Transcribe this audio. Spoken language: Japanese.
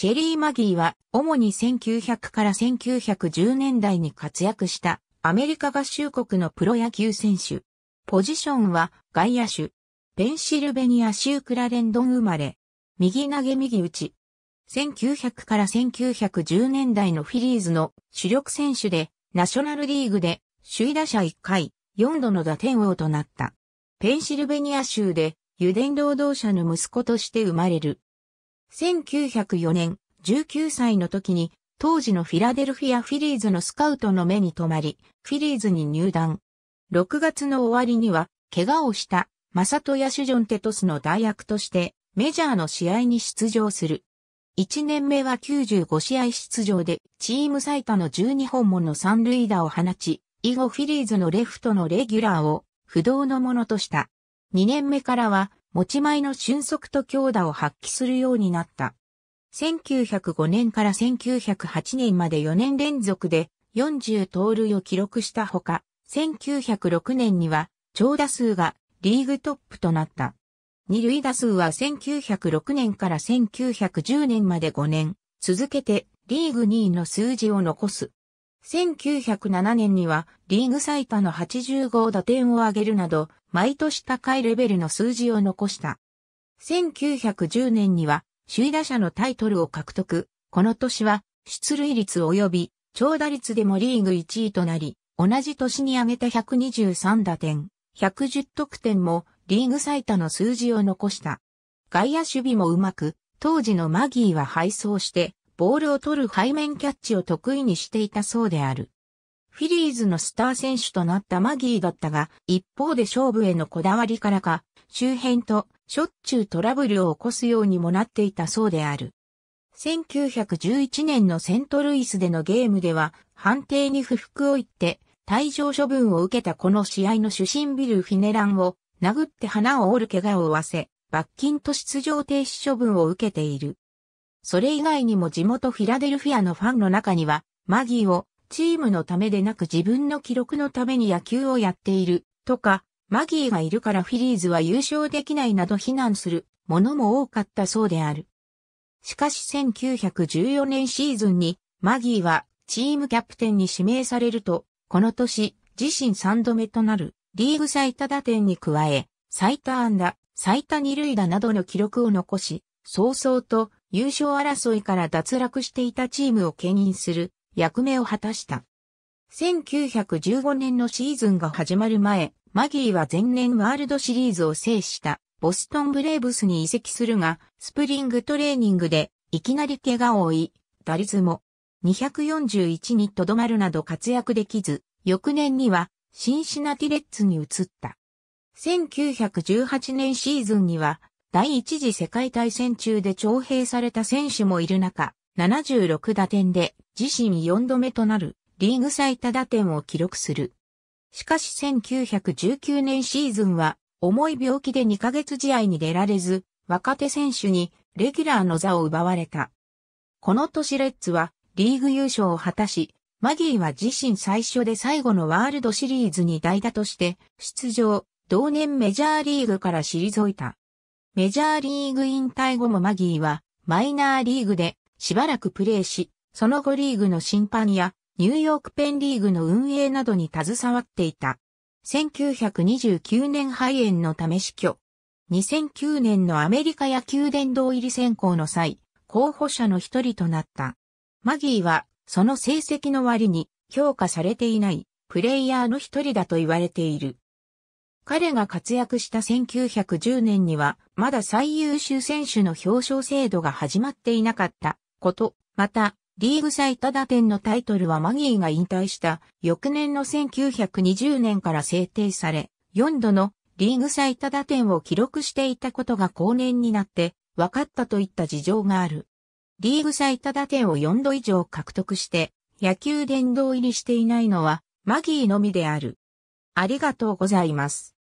シェリー・マギーは、主に1900から1910年代に活躍したアメリカ合衆国のプロ野球選手。ポジションは外野手。ペンシルベニア州クラレンドン生まれ。右投げ右打ち。1900から1910年代のフィリーズの主力選手で、ナショナルリーグで首位打者1回、4度の打点王となった。ペンシルベニア州で、油田労働者の息子として生まれる。1904年、19歳の時に、当時のフィラデルフィアフィリーズのスカウトの目に留まり、フィリーズに入団。6月の終わりには、怪我をした、マサトヤ・シュジョン・テトスの代役として、メジャーの試合に出場する。1年目は95試合出場で、チーム最多の12本もの三塁打を放ち、以後フィリーズのレフトのレギュラーを不動のものとした。2年目からは持ち前の俊足と強打を発揮するようになった。1905年から1908年まで4年連続で40盗塁を記録したほか、1906年には長打数がリーグトップとなった。二塁打数は1906年から1910年まで5年続けてリーグ2位の数字を残す。1907年にはリーグ最多の85打点を挙げるなど、毎年高いレベルの数字を残した。1910年には首位打者のタイトルを獲得。この年は出塁率及び長打率でもリーグ1位となり、同じ年に挙げた123打点、110得点もリーグ最多の数字を残した。外野守備もうまく、当時のマギーは敗走して、ボールを取る背面キャッチを得意にしていたそうである。フィリーズのスター選手となったマギーだったが、一方で勝負へのこだわりからか、周辺としょっちゅうトラブルを起こすようにもなっていたそうである。1911年のセントルイスでのゲームでは、判定に不服を言って、退場処分を受けたこの試合の主審ビル・フィネランを殴って花を折る怪我を負わせ、罰金と出場停止処分を受けている。それ以外にも地元フィラデルフィアのファンの中には、マギーをチームのためでなく自分の記録のために野球をやっているとか、マギーがいるからフィリーズは優勝できないなど非難するものも多かったそうである。しかし1914年シーズンにマギーはチームキャプテンに指名されると、この年自身3度目となるリーグ最多打点に加え、最多安打、最多二塁打などの記録を残し、早々と優勝争いから脱落していたチームを牽引する役目を果たした。1915年のシーズンが始まる前、マギーは前年ワールドシリーズを制したボストンブレーブスに移籍するが、スプリングトレーニングでいきなり怪我を負い、打率も241にとどまるなど活躍できず、翌年にはシンシナティレッツに移った。1918年シーズンには第一次世界大戦中で徴兵された選手もいる中、76打点で自身4度目となるリーグ最多打点を記録する。しかし1919年シーズンは重い病気で2ヶ月試合に出られず、若手選手にレギュラーの座を奪われた。この年レッツはリーグ優勝を果たし、マギーは自身最初で最後のワールドシリーズに代打として出場、同年メジャーリーグから退いた。メジャーリーグ引退後もマギーはマイナーリーグでしばらくプレーし、その後リーグの審判やニューヨークペンリーグの運営などに携わっていた。1929年肺炎のため死去。2009年のアメリカ野球殿堂入り選考の際、候補者の一人となった。マギーは、その成績の割に評価されていないプレイヤーの一人だと言われている。彼が活躍した1910年には、まだ最優秀選手の表彰制度が始まっていなかったこと、また、リーグ最多打点のタイトルはマギーが引退した翌年の1920年から制定され、4度のリーグ最多打点を記録していたことが後年になって分かったといった事情がある。リーグ最多打点を4度以上獲得して野球殿堂入りしていないのはマギーのみである。ありがとうございます。